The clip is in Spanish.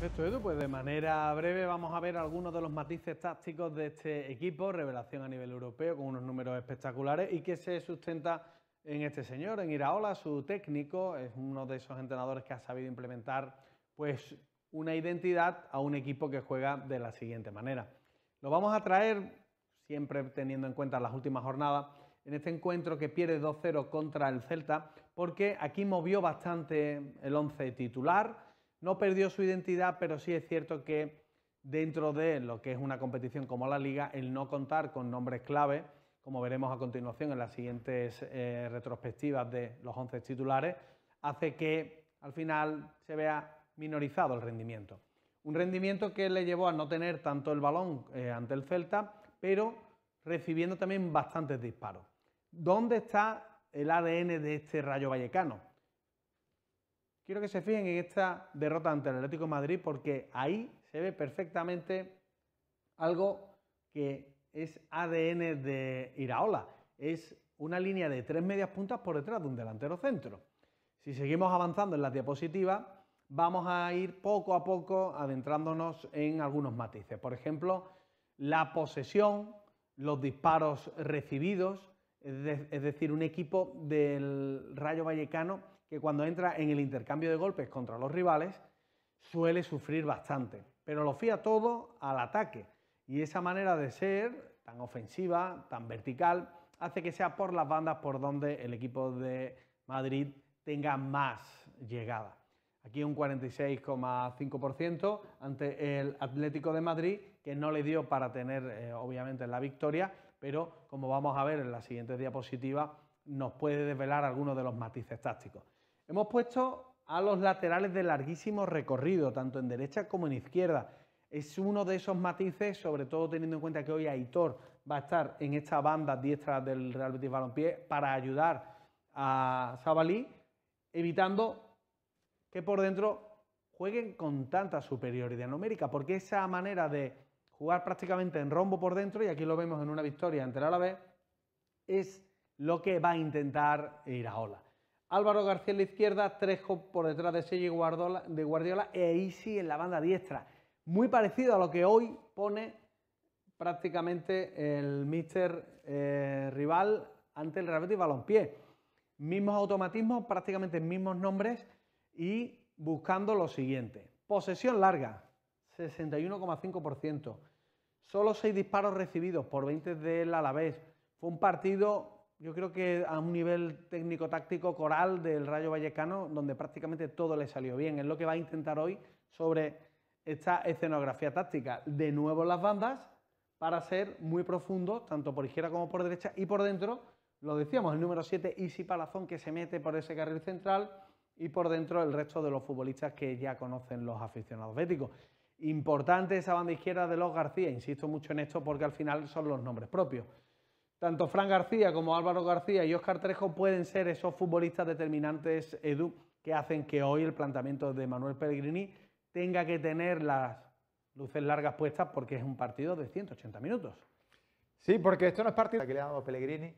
Perfecto, Edu. Pues de manera breve vamos a ver algunos de los matices tácticos de este equipo, revelación a nivel europeo con unos números espectaculares y que se sustenta en este señor, en Iraola, su técnico, es uno de esos entrenadores que ha sabido implementar pues una identidad a un equipo que juega de la siguiente manera. Lo vamos a traer, siempre teniendo en cuenta las últimas jornadas, en este encuentro que pierde 2-0 contra el Celta, porque aquí movió bastante el 11 titular, no perdió su identidad, pero sí es cierto que dentro de lo que es una competición como la liga, el no contar con nombres clave, como veremos a continuación en las siguientes eh, retrospectivas de los 11 titulares, hace que al final se vea minorizado el rendimiento. Un rendimiento que le llevó a no tener tanto el balón eh, ante el Celta, pero recibiendo también bastantes disparos. ¿Dónde está el ADN de este Rayo Vallecano? Quiero que se fijen en esta derrota ante el Atlético Madrid porque ahí se ve perfectamente algo que es ADN de Iraola. Es una línea de tres medias puntas por detrás de un delantero centro. Si seguimos avanzando en las diapositivas, vamos a ir poco a poco adentrándonos en algunos matices. Por ejemplo, la posesión, los disparos recibidos, es, decir, un equipo del Rayo Vallecano que cuando entra en el intercambio de golpes contra los rivales suele sufrir bastante, pero lo fía todo al ataque. Y esa manera de ser, tan ofensiva, tan vertical, hace que sea por las bandas por donde el equipo de Madrid tenga más llegada. Aquí un 46,5% ante el Atlético de Madrid, que no le dio para tener eh, obviamente la victoria, pero como vamos a ver en la siguiente diapositiva, nos puede desvelar algunos de los matices tácticos. Hemos puesto a los laterales de larguísimo recorrido, tanto en derecha como en izquierda. Es uno de esos matices, sobre todo teniendo en cuenta que hoy Aitor va a estar en esta banda diestra del Real Betis Balompié para ayudar a Sabalí, evitando que por dentro jueguen con tanta superioridad numérica, porque esa manera de jugar prácticamente en rombo por dentro, y aquí lo vemos en una victoria ante el Árabe, es lo que va a intentar ir a Iraola. Álvaro García en la izquierda, Trejo por detrás de Sergio Guardiola, de Guardiola e Isi en la banda diestra. Muy parecido a lo que hoy pone prácticamente el míster eh, rival ante el Real Betis Balompié. Mismos automatismos, prácticamente mismos nombres y buscando lo siguiente. Posesión larga, 61,5%. Solo seis disparos recibidos por 20 de la vez. Fue un partido yo creo que a un nivel técnico-táctico coral del Rayo Vallecano, donde prácticamente todo le salió bien. Es lo que va a intentar hoy sobre esta escenografía táctica. De nuevo las bandas para ser muy profundos, tanto por izquierda como por derecha, y por dentro, lo decíamos, el número 7, Isi Palazón, que se mete por ese carril central, y por dentro el resto de los futbolistas que ya conocen los aficionados béticos. Importante esa banda izquierda de los García, insisto mucho en esto porque al final son los nombres propios. Tanto Fran García como Álvaro García y Óscar Trejo pueden ser esos futbolistas determinantes, Edu, que hacen que hoy el planteamiento de Manuel Pellegrini tenga que tener las luces largas puestas porque es un partido de 180 minutos. Sí, porque esto no es partido que le ha Pellegrini